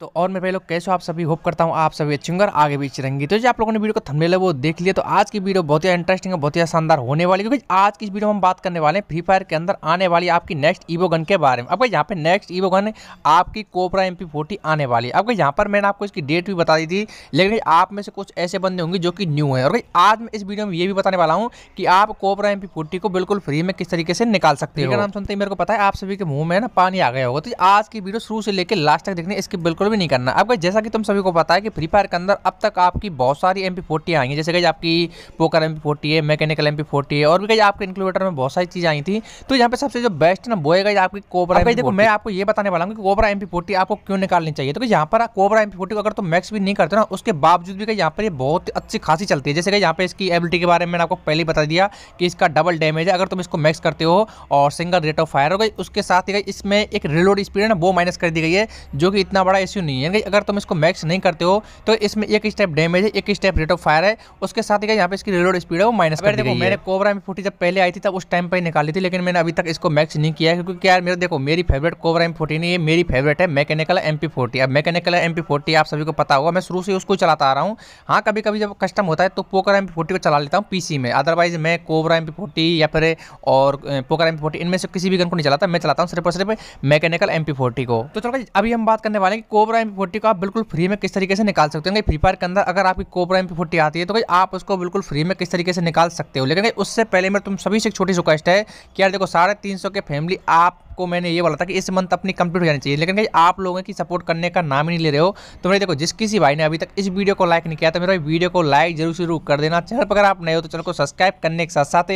तो और मेरे पहले कैसे आप सभी होप करता हूँ आप सभी अच्छे होंगे आगे भी अच्छे रहेंगे तो जो आप लोगों ने वीडियो को थंबनेल है वो देख लिया तो आज की वीडियो बहुत ही इंटरेस्टिंग है बहुत ही शानदार होने वाली क्योंकि आज की इस वीडियो में हम बात करने वाले हैं फ्री फायर के अंदर आने वाली आपकी नेक्स्ट ईवो गन के बारे में अब यहाँ पे नेक्स्ट ईवो गन आपकी कोपरा एम आने वाली है अब यहाँ पर मैंने आपको इसकी डेट भी बता दी थी लेकिन आप में से कुछ ऐसे बंदे होंगे जो कि न्यू है और आज मैं इस वीडियो में ये भी बताने वाला हूँ कि आप कोपरा एम को बिल्कुल फ्री में किस तरीके से निकाल सकते हैं नाम सुनते हैं मेरे को पता है आप सभी के मुंह में ना पानी आ गया होगा तो आज की वीडियो शुरू से लेकर लास्ट तक देखने इसकी बिल्कुल भी नहीं करना आपका जैसा कि तुम सभी को पता है कि फ्री फायर के अंदर अब तक आपकी बहुत सारी एम पी आई हैं जैसे कि आपकी पोकर एम पी है मैकेनिकल एम पी है और भी कहीं आपके इनक्लूडेटर में बहुत सारी चीज़ आई थी तो यहाँ पे सबसे जो बेस्ट ना वो है आपकी कोबरा भाई देखो मैं आपको ये बताने वाला हूँ कि कोबरा एम पी आपको क्यों निकालनी चाहिए तो यहाँ पर कोबरा एम पी को अगर तुम मैक्स भी नहीं करते ना उसके बावजूद भी यहाँ पर बहुत अच्छी खासी चलती है जैसे कि यहाँ पर इसकी एबिलिटी के बारे में आपको पहले बता दिया कि इसका डबल डैमेज है अगर तुम इसको मैक्स करते हो और सिंगल रेट ऑफ फायर हो गई उसके साथ ही इसमें एक रिलोड स्पीड है ना वो माइनस कर दी गई है जो कि इतना बड़ा इश्यू इश्यू नहीं है यानी अगर तुम इसको मैक्स नहीं करते हो तो इसमें एक स्टेप डैमेज है एक स्टेप रेट ऑफ फायर है उसके साथ ही यहाँ पे इसकी रिलोड स्पीड है वो माइनस कर देखो मैंने कोबरा में फोर्टी जब पहले आई थी तब उस टाइम पर निकाली थी लेकिन मैंने अभी तक इसको मैक्स नहीं किया क्योंकि यार मेरे देखो मेरी फेवरेट कोबरा एम फोर्टी नहीं है मेरी फेवरेट है मैकेनिकल एम पी फोर्टी अब मैकेनिकल एम पी फोर्टी आप सभी को पता होगा मैं शुरू से उसको चलाता आ रहा हूँ हाँ कभी कभी जब कस्टम होता है तो पोकर एम पी फोर्टी को चला लेता हूँ पी सी में अदरवाइज मैं कोबरा एम पी फोर्टी या फिर और पोकर एम पी फोर्टी इनमें से किसी भी गन को नहीं चलाता मैं चलाता हूँ सिर्फ और सिर्फ मैकेनिकल एम पी फोर्टी को तो चलो अभी हम बात करने वाले हैं कि कोबरा कोबरा एम फोर्टी को आप बिल्कुल फ्री में किस तरीके से निकाल सकते हो फ्री फायर के अंदर अगर आपकी कोबरा एम फोर्टी आती है तो भाई आप उसको बिल्कुल फ्री में किस तरीके से निकाल सकते हो लेकिन तो उससे पहले मेरे तुम सभी से एक छोटी रिक्वेस्ट है कि यार देखो साढ़े तीन सौ के फैमिली आप आपको मैंने ये बोला था कि इस मंथ अपनी कंप्लीट हो जानी चाहिए लेकिन कहीं आप लोगों की सपोर्ट करने का नाम ही नहीं ले रहे हो तो मेरे देखो जिस किसी भाई ने अभी तक इस वीडियो को लाइक नहीं किया तो मेरा वीडियो को लाइक जरूर शुरू कर देना चैनल पर अगर आप नए हो तो चैनल को सब्सक्राइब करने के साथ साथ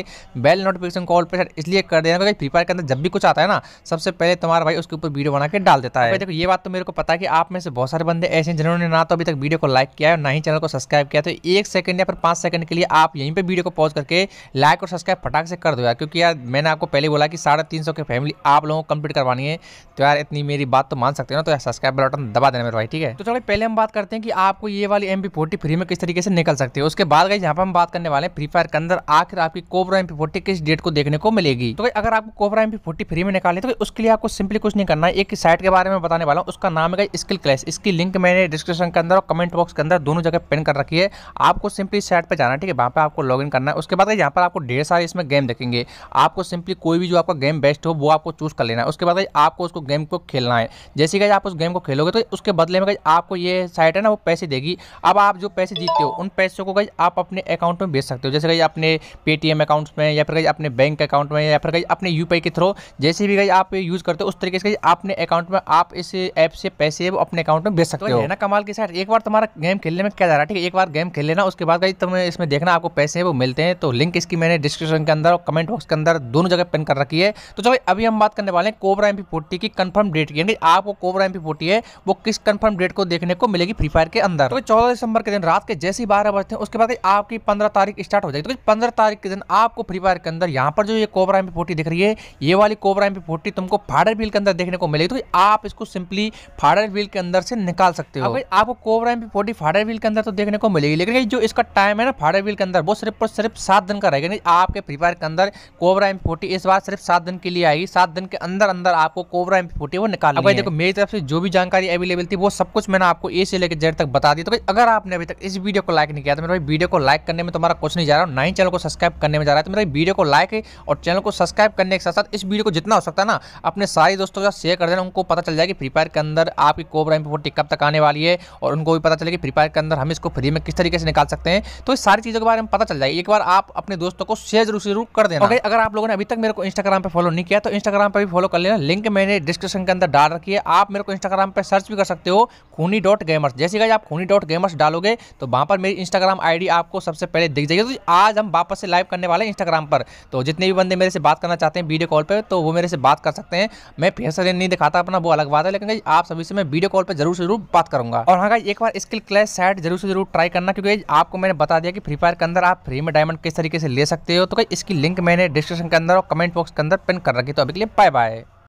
बेल नोटिफिकेशन कॉल पर इसलिए कर देना क्योंकि फ्री फायर के अंदर जब भी कुछ आता है ना सबसे पहले तुम्हारा भाई उसके ऊपर वीडियो बना के डाल देता है देखो ये बात तो मेरे को पता है कि आप में से बहुत सारे बंदे ऐसे हैं जिन्होंने ना तो अभी तक वीडियो को लाइक किया है ना ही चैनल को सब्सक्राइब किया तो एक सेकंड या फिर पाँच सेकंड के लिए आप यहीं पर वीडियो को पॉज करके लाइक और सब्सक्राइब फटाक से कर दो क्योंकि यार मैंने आपको पहले बोला कि साढ़े के फैमिली आप लोग लोगों को कंप्लीट करवानी है तो यार इतनी मेरी बात तो मान सकते हो ना तो यार सब्सक्राइब बटन दबा देना मेरे भाई ठीक है तो चलो पहले हम बात करते हैं कि आपको ये वाली एम फ्री में किस तरीके से निकल सकती है उसके बाद यहाँ पर हम बात करने वाले हैं फ्री फायर के अंदर आखिर आपकी कोबरा एम किस डेट को देखने को मिलेगी तो अगर आपको कोबरा एम फ्री में निकाले तो उसके लिए आपको सिंपली कुछ नहीं करना है एक साइट के बारे में बताने वाला हूँ उसका नाम है स्किल क्लैश इसकी लिंक मैंने डिस्क्रिप्शन के अंदर और कमेंट बॉक्स के अंदर दोनों जगह पिन कर रखी है आपको सिंपली साइट पर जाना ठीक है वहाँ पर आपको लॉग करना है उसके बाद यहाँ पर आपको ढेर सारे इसमें गेम देखेंगे आपको सिंपली कोई भी जो आपका गेम बेस्ट हो वो आपको चूज यूज़ कर लेना है उसके बाद आपको उसको गेम को खेलना है जैसे कहीं आप उस गेम को खेलोगे तो उसके बदले में आपको ये साइट है ना वो पैसे देगी अब आप जो पैसे जीतते हो उन पैसों को गई आप अपने अकाउंट में भेज सकते हो जैसे कहीं अपने पेटीएम अकाउंट्स में या फिर कहीं अपने बैंक अकाउंट में या फिर कहीं अपने यू के थ्रू जैसे भी कहीं आप यूज़ करते हो उस तरीके से अपने अकाउंट में आप इस ऐप से पैसे अपने अकाउंट में भेज तो सकते हो ना कमाल की साइड एक बार तुम्हारा गेम खेलने में क्या जा रहा है ठीक है एक बार गेम खेल लेना उसके बाद कहीं तुम्हें इसमें देखना आपको पैसे वो मिलते हैं तो लिंक इसकी मैंने डिस्क्रिप्शन के अंदर और कमेंट बॉक्स के अंदर दोनों जगह पिन कर रखी है तो चलो अभी हम बात करें करने वाले हैं कोबरा एम फोर्टी की कंफर्म डेट की यानी आपको कोबरा एम फोर्टी है वो किस कंफर्म डेट को देखने को मिलेगी फ्री फायर के अंदर तो चौदह दिसंबर के दिन रात के जैसे ही बारह बजते हैं उसके बाद आपकी पंद्रह तारीख स्टार्ट हो जाएगी तो पंद्रह तारीख के दिन आपको फ्री फायर के अंदर यहाँ पर जो ये कोबरा एम फोर्टी दिख रही है ये वाली कोबरा एम फोर्टी तुमको फाडर बिल के अंदर देखने को मिलेगी तो आप इसको सिंपली फाडर बिल के अंदर से निकाल सकते हो आपको कोबरा एम फोर्टी फाडर बिल के अंदर तो देखने को मिलेगी लेकिन जो इसका टाइम है ना फाडर बिल के अंदर वो सिर्फ और सिर्फ सात दिन का रहेगा आपके फ्री फायर के अंदर कोबरा एम फोर्टी इस बार सिर्फ सात दिन के लिए आएगी सात दिन के अंदर अंदर आपको कोबरा एम फोर्टी वो निकाल भाई देखो मेरी तरफ से जो भी जानकारी अवेलेबल थी वो सब कुछ मैंने आपको ए से लेकर जेड तक बता दी तो भाई अगर आपने अभी तक इस वीडियो को लाइक नहीं किया तो मेरे भाई वीडियो को लाइक करने में तुम्हारा कुछ नहीं जा रहा ना ही चैनल को सब्सक्राइब करने में जा रहा है तो मेरे वीडियो को लाइक और चैनल को सब्सक्राइब करने के साथ साथ इस वीडियो को जितना हो सकता है ना अपने सारे दोस्तों के साथ शेयर कर देना उनको पता चल जाएगी कि फ्री फायर के अंदर आपकी कोबरा एम फोर्टी कब तक आने वाली है और उनको भी पता चलेगी कि फ्री फायर के अंदर हम इसको फ्री में किस तरीके से निकाल सकते हैं तो इस सारी चीज़ों के बारे में पता चल जाएगी एक बार आप अपने दोस्तों को शेयर जरूर शुरू कर देना अगर आप लोगों ने अभी तक मेरे को इंस्टाग्राम पर फॉलो नहीं किया तो इंस्टाग्राम पर भी फॉलो कर लेना लिंक मैंने डिस्क्रिप्शन के अंदर डाल रखी है आप मेरे को इंस्टाग्राम पर सर्च भी कर सकते हो खूनी डॉट गेमर्स जैसे कि आप खूनी डॉट गेमर्स डालोगे तो वहाँ पर मेरी इंस्टाग्राम आईडी आपको सबसे पहले दिख जाएगी तो आज हम वापस से लाइव करने वाले हैं इंस्टाग्राम पर तो जितने भी बंदे मेरे से बात करना चाहते हैं वीडियो कॉल पर तो वो मेरे से बात कर सकते हैं मैं फेस नहीं दिखाता अपना वो अलग बात है लेकिन आप सभी से मैं वीडियो कॉल पर जरूर से जरूर बात करूंगा और हाँ एक बार स्किल क्लैश साइट जरूर से जरूर ट्राई करना क्योंकि आपको मैंने बता दिया कि फ्री फायर के अंदर आप फ्री में डायमंड किस तरीके से ले सकते हो तो इसकी लिंक मैंने डिस्क्रिप्शन के अंदर और कमेंट बॉक्स के अंदर पिन कर रखी तो अभी के लिए बाय बाय